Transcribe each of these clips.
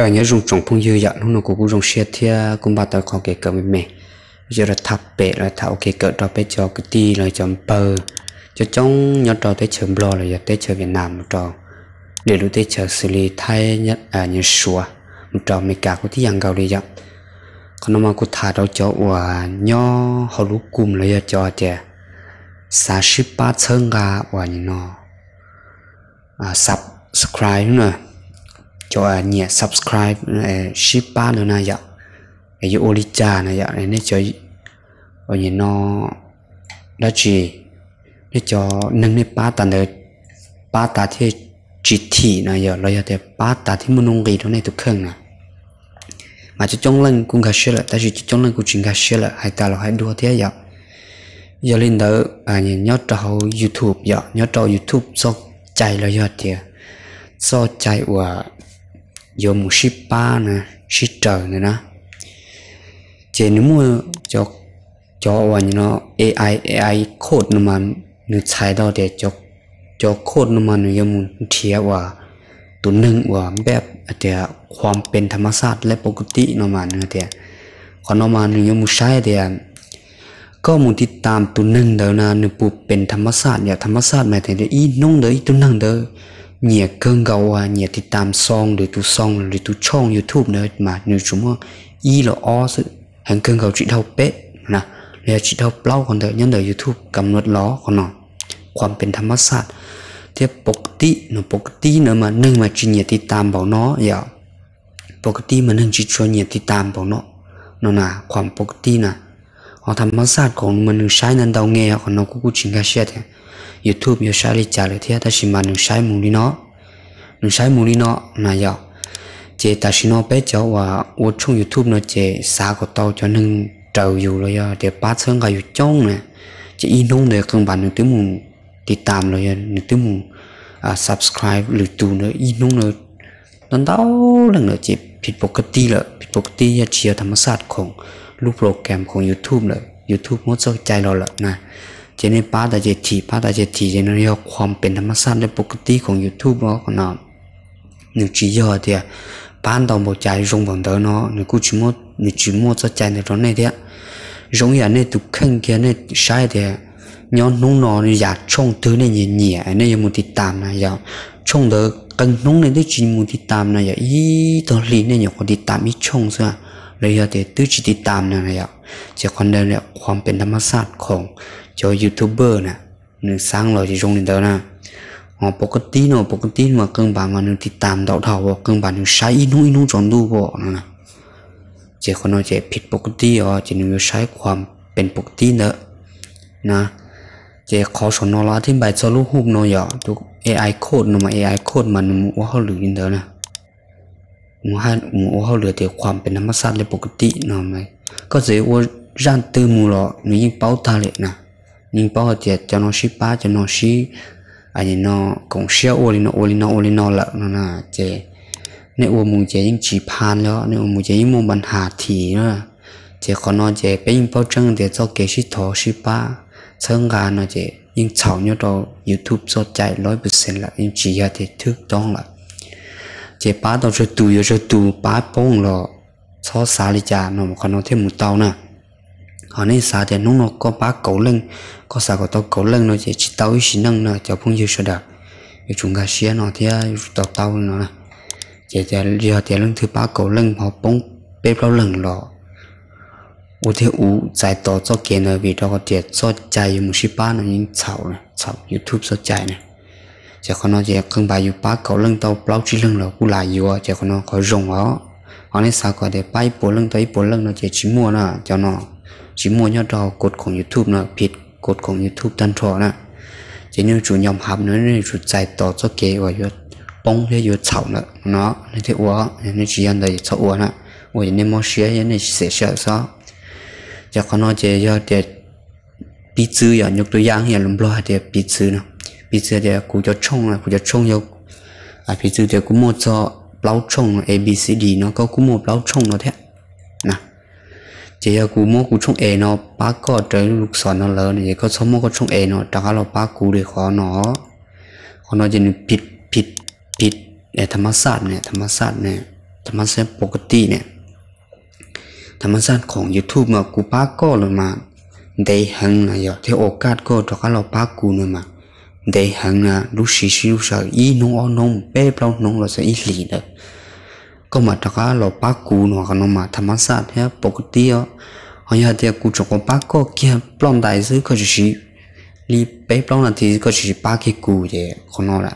ở ờ, nhớ dùng trồng phong dư dặn hôm nào cũng dùng xe thia cũng bắt đầu có cái cỡ mẹ giờ là thập bệ là thảo cái cỡ đó bây cho cái ti là chấm bờ cho trong nhớ trò tới chấm lo là giờ tới chơi Việt Nam một trò để lúc tới chơi xử lý thay nhất à nhớ sủa một trò mấy cả có tí yang gạo đi dặn còn mà cô thả đâu cho và nhớ họ lúc cùng là giờ cho chè sa ship ba chân gà và nó à subscribe nữa cho nhẹ subscribe ờ, shippa nữa này dạ cái chỗ olicha này dạ này nó chơi ở nhà nó đã chỉ nó cho nâng lên ba tàn đấy ba tà thì chỉ thị này giờ lấy ra ba tà thì muốn nông nghiệp đó này tụi khăng nè mà cho trong lần cũng khá xưa là ta chỉ trong lần cũng chuyện khá xưa là hai ta là hai đua thế giờ giờ lên đó à nhìn nhớ trâu youtube giờ nhớ trâu youtube so chạy là giờ thì so chạy của ยมชิปป้านะชิจเตอเนี่ะเจนมือจกจกวันเนาะเอไอโคดน้ำมันนึกใช้ดอเดจกจกโคดน้ำมันนึกยมเทียว่าตัวหนึ่งว่าแบบเดียความเป็นธรรมชาติและปกติน้ำมันเดียคนนมันนึกยมใช้เดียก็มุติดตามตัวหนึ่งเดียวนะนึกปุบเป็นธรรมชาติเนี่ยธรรมชาติแมแต่เดียอีนุ่งเดียอีตัวหนึ่งเดีย nhẹ cơn gầu à nhẹ thì tam song rồi tu song rồi tu chong youtube nữa mà nếu chúng y là o sự hàng cơn gầu chỉ đau bế là là chỉ đau blog còn đợi nhân đời youtube cầm luật ló còn nó ความเป็นธรรมศาสตร์ที่ปกติเนาะปกติเนาะมานึ่งมาจีเนียติดตามบอกเนาะอย่าปกติมานึ่งจีชวนเนียติดตามบอกเนาะเนาะนะความปกตินะเอาธรรมศาสตร์ของมันใช้นันเดาเงยของน้องกูกูชิงกาเชียเนี่ยยูทูบยูชาลิจารเทียตาชิมานุใช้มูลินอนุใช้มูลินอนายาเจตาชิโนเปเจ้าว่าวช่วงยูทูบเนาะเจสาก็โตจนหนึ่งเจ้าอยู่เลยอะเดี๋ยวป้าเชิงก็อยู่จ้องเนี่ยจะอินนงเลยคนบ้านหนึ่งตัวมึติดตามเลยอะหนึ่งตัวมึอ่ subscribe หรือตูเนาะอินงเลยนั่นเท่าหนึ่งเลยเจ็บผิดปกติเลยผิดปกติยาเชียธรรมศาสตร์ของรูปโปรแกรมของยูทูบเลยยูทูบงดสนใจเราเลยนะจนป้าตาเจตีป้าตาเจตีเจนเรียกความเป็นธรรมชาติและปกติของ YouTube เนาะขนาดหนึ่งจีเยอะเดียป้านตองบอกใจรงบังเดอเนาะหนึ่งกูชิมดหนึ่งชิมดจะใจในตอนนี้เดียรงอย่างนี้ตุกขึ้นแกนี่ใช่เดียย้อนนุ่งนอนอยากช่องเธอเนี่ยเหนียเนี่ยยังมุติตามนะอยากช่องเดอกันนุ่งเนี่ยได้จีมุติตามนะอยากอีตอนลีเนี่ยอยากติดตามอีช่องเสียเลยอยากจะตื้อจิตตามนะ่นแยละจะคนเดินเนี่ยความเป็นธรรมชาติของเจ้ายูทูบเบอร์น่ะหนึ่งสร้างเราจะชงนี่เดียวนะอ๋อปกติเนาะปกติมาเกิงบางมันหนึ่งติดตามเดาเท่าว่าเกิงบางหนึ่งใช้อินุอินุจอนดูบ่นนะเจ้าคนเราจะผิดปกติอ๋อจะหนึ่งใช้ความเป็นปกติเนอะนะเจ้าขอสอนนอลาที่ใบสรูปหุบเนาะอย่าทุก AI โคดเนาะมา AI โคดมันว่าเขาหรือยินเดียวนะมมููฮันเเขาหลือแต่ความเป็นธรรมชาติเลยปกติเนอะไหมก็เสียว่าร่างตื่มูรอหนูยิ่งเป้าตาเลยนะยิ่งเป้าเจ็ดจะนอนชิป้าจะนอนชิอันนี้เนอะกงเชี่ยวโอลินโอลินโอลินโอละนั่นน่ะเจ ในอวมูเจยิ่งจีพานแล้วในอวมูเจยิ่งมุมบัญหาทีนะเจขอนอนเจเป็นยิ่งเป้าจังเดี๋ยวจะเกชิทอชิป้าเชิงการเนาะเจยิ่งเฉาเนี่ยเรา YouTube สนใจร้อยเปอร์เซ็นต์ละยิ่งจีอยากจะทึกต้องละ chế bá tao cho tù yo cho tù bá bông lọ so xá lì chả nó mà còn nó thêm một tàu nè họ nên xá thì nó nó có bá cẩu lưng có xá có tao cẩu lưng nó chỉ chỉ tao xí năng nè cho phong yêu sơ đặc vì chúng ta xí nó thì tao tao nó nè chế chế giờ thì lưng thứ bá cẩu lưng họ bông bếp bao lần lọ ô thế ú giải tỏ cho kia nó vì đó có thể cho chạy một số ba nó những chảo này chảo youtube cho chạy này chỉ có nó chỉ cần bài yêu ba cầu lưng tàu bao chỉ lưng là cú lại yêu chỉ có nó có dùng ó họ nên sao có để bay bốn lưng tới bốn lưng nó chỉ chỉ mua nè cho nó chỉ mua nhau đó cột của youtube cột của youtube nè thế thế nên nên nên nên nên chủ chủ nữa nữa kế nó nó chỉ sao sẽ cho để ตันทอนะจะนี่จุยอมหับเนื้อนี่จุใจต่อเจ้าเกวยุดป้องเพื่อยุดเฉาเนาะเนาะนี่ที่อ้วนี่จีอันใดเฉาอ้วนะอ้วนี่มอเชียนี่เสียเสียซะจะขอนอเจียเดียปีซื้ออย่างยกตัวอย่างเห็นลมร้อนเดียปีซื้อเนาะพิจารณากูจะช่องนะกูจะช่องยกอะพิจารณากูโม่จะเปล่าช่องซีดีเนาะก็กูโม่เปล่าช่องเนาะแท้นะเจ้ากูโม่กูช่อง A เนาะป้าก็จะลูกสอนเนาะเลยเนี่ยก็ชอบโมก็ช่อง A เนาะแต่ก็เราป้ากูเลยขอเนาะ ขอเนาะจะนี่ผิดผิดผิดเอธรรมศาสตร์เนี่ยธรรมศาสตร์เนี่ยธรรมศาสตร์ปกติเนี่ยธรรมศาสตร์ของยูทูบ b เนาะกูป้าก็เลยมาได้หังนะเยอเที่ยวโอกาสก็ถ้าเราป้ากูเนาะ de hanga lu shi shi lu sha i no o no pe plong no lo se i li da ko ma ta ka lo pa ku no ka no ma tha ma sa phe po ku ti yo ho ya de ku cho ko pa ko ke plong dai su ko shi li pe plong na ti ko shi pa ke ku ye ko no la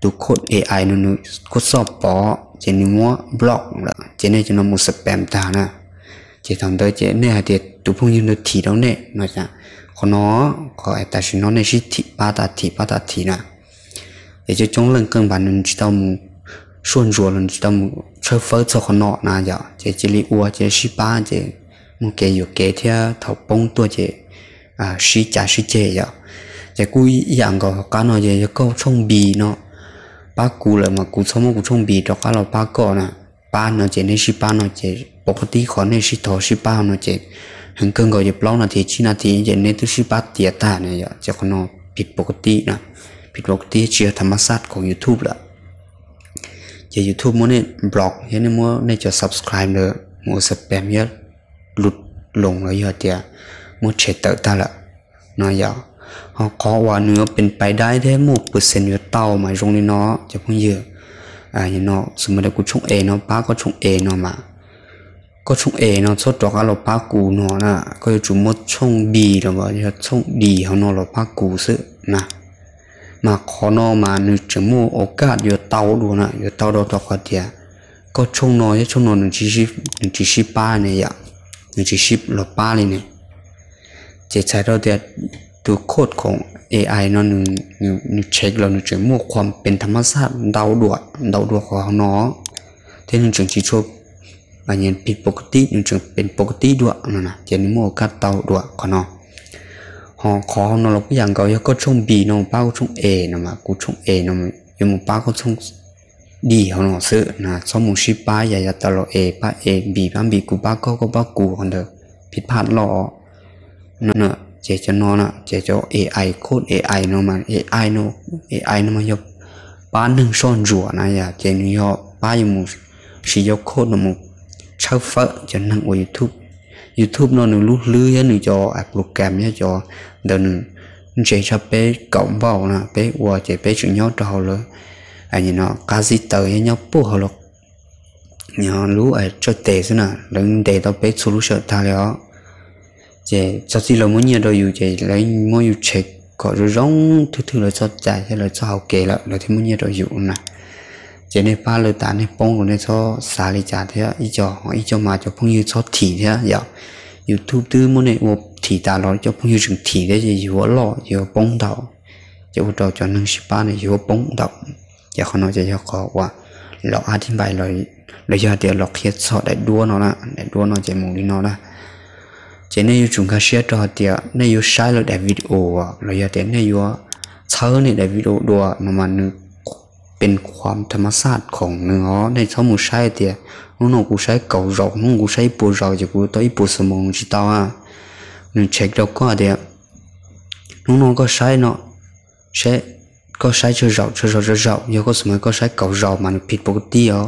tu ko ai no no ko so po je ni mo block la je ne je no mu spam ta na je tam de je ne ha de tu phung yin no ti dong ne no sa có nó có ai ta chỉ nó nên chỉ thị ba ta thị ba ta thị nè để cho chúng lần cân bản lần chỉ tao mù xuân rùa lần chỉ tao mù chơi phơi cho con nọ nà giờ chỉ chỉ li ua chỉ chỉ ba chỉ mù kể yêu kể theo thầu bông tua chỉ à chỉ trả chỉ chế giờ chỉ cúi dạng có cá nó chỉ câu trông bì nó ba cú là mà cú sống mà cú trông bì cho cá là ba cò nè ba nó chỉ nên chỉ ba nó chỉ bọc tí khó nên chỉ thò chỉ ba nó chỉ หังเกินก็จะปล้องนาทีชินาทีเย็นในตุชิปัตเตียตาเนี่ยจะคนผิดปกตินะผิดปกติเชื่อธรรมศาสตร์ของ YouTube ละจะ YouTube มัวเนี่ยบล็อกเห็นี่มัวีนจะ subscribe เลยมัวสแปมเยอะหลุดลงเลยเยอะเตียมัวเฉดเตอร์ตาละนาอยาเขาขอว่าเนื้อเป็นไปได้แท้หมดเปอร์เซ็นต์เยอะเต้าหมายตรงนี้เนาะจะพุ่งเยอะอ่าเนาะสมมติกูชงเอเนาะป้าก็ชงเอเนาะมาก็ชงเอเนาะชดัอกอาลปากูเนาะนะก็จะจุมดชงดีเนาะจะชงดีเขาเนาะลปากูซึนะมาขอนอมาหนึ่งจมูโอกาสอยู่เตาดูนะอยู่เตาดอกดอกกรเดียก็ชงนอะชงนอหนึ่งชิชิหนึ่งชิชิป้าเนี่ย่งหนึ่งชิชิลป้าเลยเนี่ยเจะใช้เราเดียตัวโคตรของ AI เนาะหนึ่งหนึ่งเช็คเราหนึ่งจมูความเป็นธรรมชาติเดาดวนเดาดวนของเขนาะที่หนึ่งจึงชิชบบางอย่างผิดปกติหนึ่งเป็นปกติด้วยนะนะเจนีิโมกัดเตาด้วยกขนอหอขอนอนหลับอย่างก็ยังก็ช่วงบีน้องป้าก็ช่วงเอนะมากูช่วงเอนะมั้ยยมป้าก็ช่วงดีขนเสือนะสมมติป้าใหญ่ตลอดเอป้าเอบีป้าบีกูป้าก็ก็ป้ากูคนเดียวผิดพลาดหรอนั่นน่ะเจจะนอน่ะเจจะเอไอโคดเอไอโนมันเอไอโนเอไอนอมันยกป้าหนึ่งช่อนจั่วนะอย่าเจนิโยป้ายมุชิโยโคดนอมุ sau phở cho năng của youtube youtube nó nửa lúc lưới á nửa cho ạc lục cảm nhá cho đờ nửa chế cho bé cộng vào nè bé qua chế bé chữ nhau trò rồi anh à, nhìn nó cá tờ tới nhau bù hồ lộc nhỏ lú ở à, cho tệ xí nè đừng tệ tao bé số lú sợ ta léo chế cho xí là muốn nhiều đôi dù chế lấy mỗi dù chế có rồi rong thứ thứ là cho chạy hay là cho học kể là là thì muốn nhiều đôi dù nè จนป้าเลยตานปองในชอสาลิจาเทียอีจออีจอมาจพงยูชอถีเทียอย่างยูทูบตื้อมันเนี่ยถีตาลอจพงยูถึงถีได้จะอยู่ล่ออยู่ปองเดาจะอุดรจนหนึ่งสิบป้าเนี่ยอยู่ปองเดาอยากขอนจะอยากขอว่าเราอาทิตย์บายเราอยากเดี๋ยวเราเคียดสอดได้ด้วนเนาะนะได้ด้วนเนาะจะมูลีเนาะเจนี่ยูจุงกาเชียตัวเดียวเนี่ยยูใช้เราได้วิดีโอเ่าอยากเดี๋ยวเนี่ยยูเช้าเนี่ยได้วิดีโอด้วยประมัณนึงเป็นความธรรมชาติของเนื้อในสมุใช้เตียนู่นกูใช้เก่าเรานู่นกูใช้ปูเราจะกูตัวอีปูสมองจิตาอ่ะนึ่งเช็คเราก็เดียนู่นก็ใช้เนาะใช้ก็ใช้เชื่อเราเชื่อเราเชื่อเราเยอะก็สมัยก็ใช้เก่าเรามันผิดปกติอ๋อ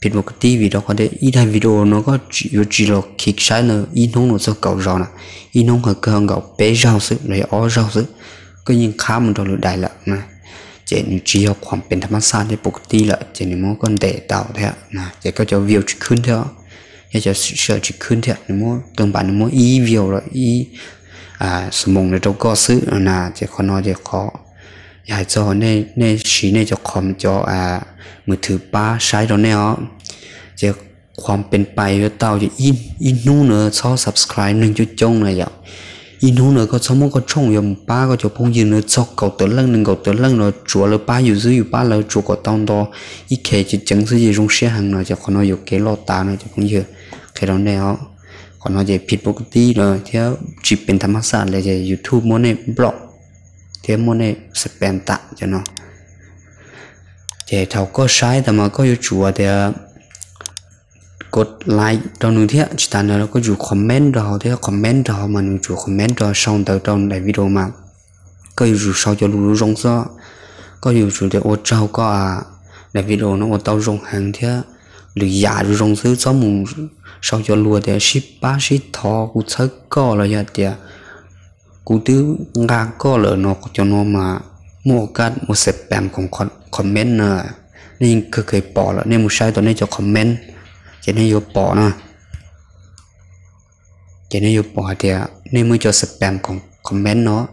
ผิดปกติวิดีโอเขาเดียอีทางวิดีโอเนาะก็อยู่จีเราคลิกใช้เนาะอีนู่นเราจะเก่าเราน่ะอีนู่นเขาเก่าเก่าเป๊ะเราสึเลยอ๋อเราสึก็ยิ่งค้ามันตัวหลุดได้ละนะจนจีเอาความเป็นธรรมชาติปกติละเจนมก็เดเต่าเทนะเจก็จะวิวขึ้นเถอะจะเชื่อขึ้นเถอทนมตรงบานนมอีวิวละอี อ่าสมองในตัวก็ซื้อนะเจคนอเจคออยากจะในในชีในจะคอมจออ่ามือถือป้าใช้ตรงนี้อ๋อจะความเป็นไปเต่าจะอินอินนู่นเนอะชอบ subscribe หนึ่งจุดจงเลยอ่因后呢，个草木个种要把个就碰见了做狗得冷能狗得冷了，做了把有时有把了做个当多，一开就真是一种血汗了，就可能有给老大呢就碰见，开到那哦，可能就ผิดปกติ了，ที่จีเป็นธรรมศาสตร์เลยจะ YouTube มันเนี่ยบล็อกที่มันเนี่ยสเปนตะจ้ะเนาะแต่เขาก็ใช้แต่มาก็อยู่จัวแต่กดไลค์ตรงนึงที่จิตานะเราก็อยู่คอมเมนต์เราที่คอมเมนต์เรามันอยู่คอมเมนต์เราช่องเตาตรงในวิดีโอมาก็อยู่ช่องจะรู้รงซะก็อยู่จุดเดียวเจ้าก็ในวิดีโอนั้นเตารงหังที่หรือยาหรือรงซื้อซ้อมมุมช่องจะรัวเดียชิบป้าชิทอกูเช็คก็เลยเดียกูตื้องานก็เลยนอกจะนอมาโมกันโมเสพแปมของคอมเมนต์เนอะนี่คือเคยปอแล้วเนี่ยมูใช้ตอนนี้จะคอมเมนต์ bỏ nè bỏ 나 제네요뻐 하디야 cho spam 컴 comment nó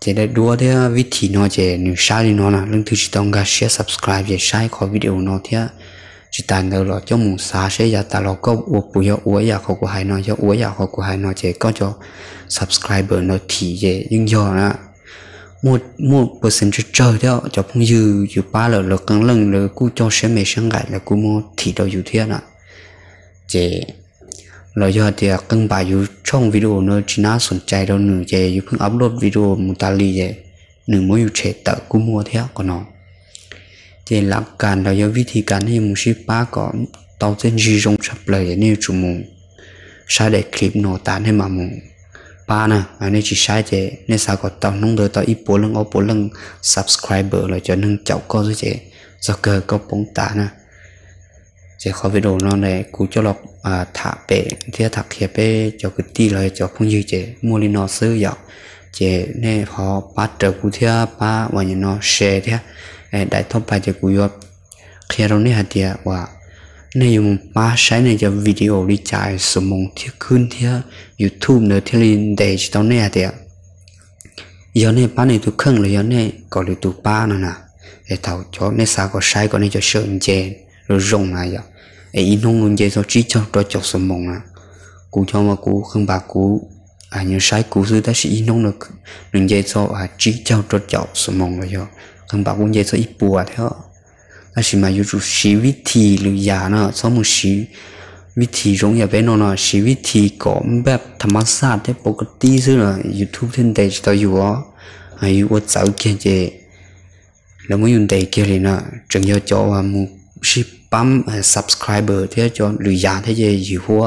chế để đua thế vị trí nó chế nếu sai thì nó là lưng thứ chỉ tông cả share subscribe chế sai khỏi video nó thì chỉ ta ngờ lo cho mùng xa sẽ giờ ta lo có uo bùi cho uo giờ khó của hai nó cho uo giờ khó của hai nó chế có cho subscriber nó thì chế nhưng do là một một phần trăm trời đó cho không dư dư ba lần là càng lần là cú cho sẽ mấy sáng gãi là cú mua thì đâu dư thiên ạ chế là do thì à, cân bài dư trong video nó chỉ nói sổn chạy đâu nửa chế dư phương upload video một ta lì chế nửa mỗi dư chế tờ cú mua theo của nó chế là càng là do vị thì càng hay một ship ba có tàu tên dư rong sắp lời nên chủ mùng sao để clip nổ tán hay mà mùng ba nè anh ấy chỉ sai chế nên sao có tao nung đời tao ít bốn lần ô bốn lần subscriber là cho nâng chậu con rồi chế do cơ có bóng tá nè chế khó video nó này cú cho lọc à thả bể thì thả kia bể cho cái tí rồi cho không như chế mua đi nó sư dọc chế nên họ bắt trở cú thia ba và nó share thế đại thông bài cho cú yo khi đó này hạt địa và này mùng ba sáng này cho video đi chạy số mong thiết khuyên thiết youtube nữa thiết lên để chỉ tao nè tiệt giờ này ba này tôi khăng là giờ này có được tôi ba nữa nè để thảo cho nên sao có sai có nên cho sợ chê rồi rồng này giờ ấy nông nông chê cho chỉ cho cho cho số mong à cú cho mà cú không bà cú à nhớ sai cú rồi ta sẽ nông được nông chê cho à chỉ cho cho cho số mong rồi giờ không bà cũng chê cho ít bùa thế hả อาชิมาอยู่จุชีวิตทีหรือยาเนาะสมุชีวิธีรงอย่าไปนอนชีวิตทีก่อมแบบธรรมชาติที่ปกติซึ่งยูทูบที่เดจตัวอยู่อ๋ออายุวัดเสาเกียเจแล้วมื่อยุ่เดเกียเลยนะจึงยอจอว่ามูชิปั๊ม subscriber ที่จอหรือยาที่จะอยู่หัว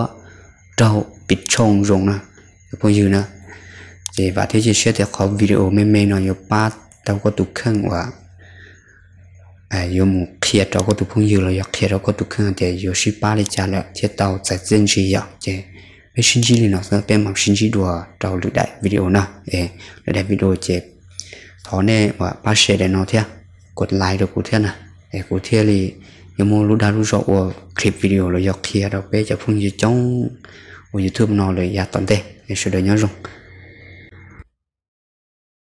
เจ้าปิดช่องรงนะพวกยูนะเจว่าที่จะเชื่อแต่ขอวิดีโอไม่ๆหน่อยอยู่ป้าเราก็ตุกเครื่องว่า哎，有么看找个都朋友了，要看找个都看的，有时巴里家了，接到在真是要的。cái sinh chi nó sẽ bên mặt sinh chi đùa trâu lựa đại video na để lựa đại video chế thọ nè và ba sẽ để nó theo cột like được cụ theo nè để cụ theo thì nếu mua lúc đã lúc rõ clip video rồi dọc kia đâu bé cho phương như trong của youtube nó rồi ya toàn thế để sửa đổi nhớ rồi